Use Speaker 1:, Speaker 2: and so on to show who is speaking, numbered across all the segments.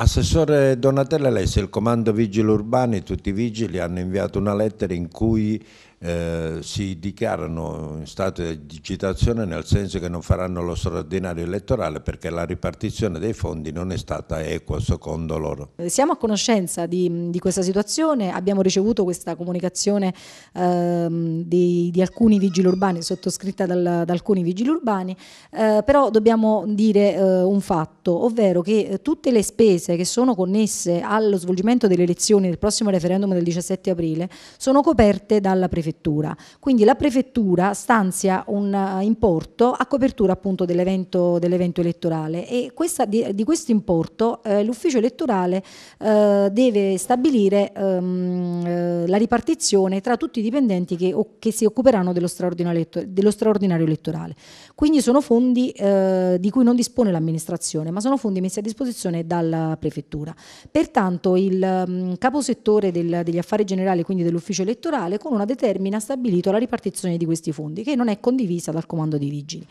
Speaker 1: Assessore Donatella lei se il Comando Vigili Urbani, tutti i vigili hanno inviato una lettera in cui eh, si dichiarano in stato di agitazione nel senso che non faranno lo straordinario elettorale perché la ripartizione dei fondi non è stata equa secondo loro.
Speaker 2: Eh, siamo a conoscenza di, di questa situazione, abbiamo ricevuto questa comunicazione eh, di, di, alcuni vigili urbani, sottoscritta dal, da alcuni vigili urbani, eh, però dobbiamo dire eh, un fatto, ovvero che eh, tutte le spese che sono connesse allo svolgimento delle elezioni del prossimo referendum del 17 aprile sono coperte dalla prefettura prefettura. Quindi la prefettura stanzia un eh, importo a copertura appunto dell'evento dell elettorale e questa, di, di, questo importo eh, l'ufficio elettorale eh, deve stabilire ehm, eh, la ripartizione tra tutti i dipendenti che, o, che si occuperanno dello straordinario, dello straordinario, elettorale. Quindi sono fondi eh, di cui non dispone l'amministrazione ma sono fondi messi a disposizione dalla prefettura. Pertanto il mh, mm, caposettore del, degli affari generali quindi dell'ufficio elettorale con una determinazione termine ha stabilito la ripartizione di questi fondi, che non è condivisa dal comando dei vigili.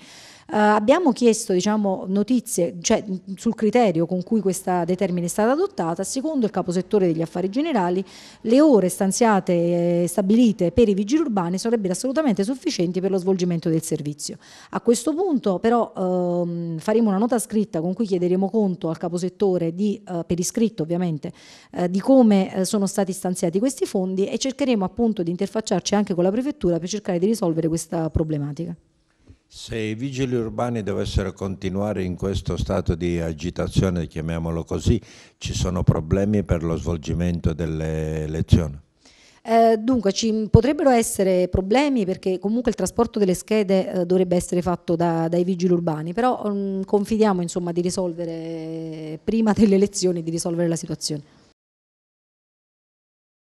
Speaker 2: Uh, abbiamo chiesto diciamo, notizie cioè, sul criterio con cui questa determina è stata adottata. Secondo il caposettore degli affari generali, le ore stanziate e eh, stabilite per i vigili urbani sarebbero assolutamente sufficienti per lo svolgimento del servizio. A questo punto però uh, faremo una nota scritta con cui chiederemo conto al caposettore di, uh, per iscritto ovviamente di come sono stati stanziati questi fondi e cercheremo appunto di interfacciarci anche con la prefettura per cercare di risolvere questa problematica.
Speaker 1: Se i vigili urbani dovessero continuare in questo stato di agitazione, chiamiamolo così, ci sono problemi per lo svolgimento delle elezioni?
Speaker 2: Eh, dunque, ci potrebbero essere problemi perché comunque il trasporto delle schede eh, dovrebbe essere fatto da, dai vigili urbani, però mm, confidiamo insomma, di risolvere prima delle elezioni, di risolvere la situazione.